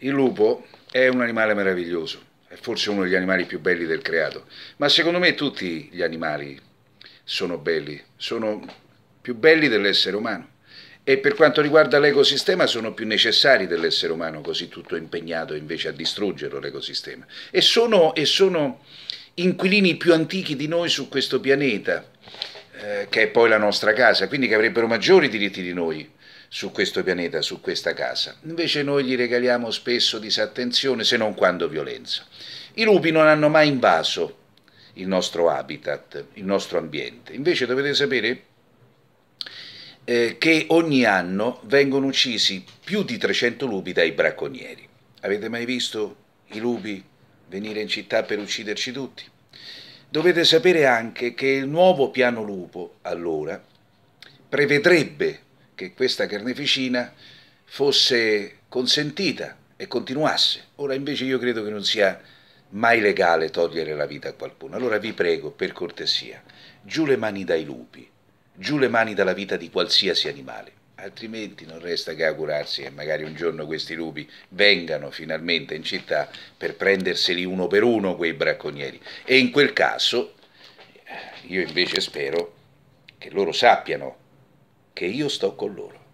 il lupo è un animale meraviglioso, è forse uno degli animali più belli del creato, ma secondo me tutti gli animali sono belli, sono più belli dell'essere umano e per quanto riguarda l'ecosistema sono più necessari dell'essere umano, così tutto impegnato invece a distruggerlo l'ecosistema. E sono, e sono inquilini più antichi di noi su questo pianeta eh, che è poi la nostra casa, quindi che avrebbero maggiori diritti di noi su questo pianeta, su questa casa. Invece noi gli regaliamo spesso disattenzione, se non quando violenza. I lupi non hanno mai invaso il nostro habitat, il nostro ambiente. Invece dovete sapere eh, che ogni anno vengono uccisi più di 300 lupi dai bracconieri. Avete mai visto i lupi venire in città per ucciderci tutti? Dovete sapere anche che il nuovo piano lupo, allora, prevedrebbe che questa carneficina fosse consentita e continuasse. Ora invece io credo che non sia mai legale togliere la vita a qualcuno. Allora vi prego, per cortesia, giù le mani dai lupi, giù le mani dalla vita di qualsiasi animale altrimenti non resta che augurarsi che magari un giorno questi lupi vengano finalmente in città per prenderseli uno per uno quei bracconieri e in quel caso io invece spero che loro sappiano che io sto con loro.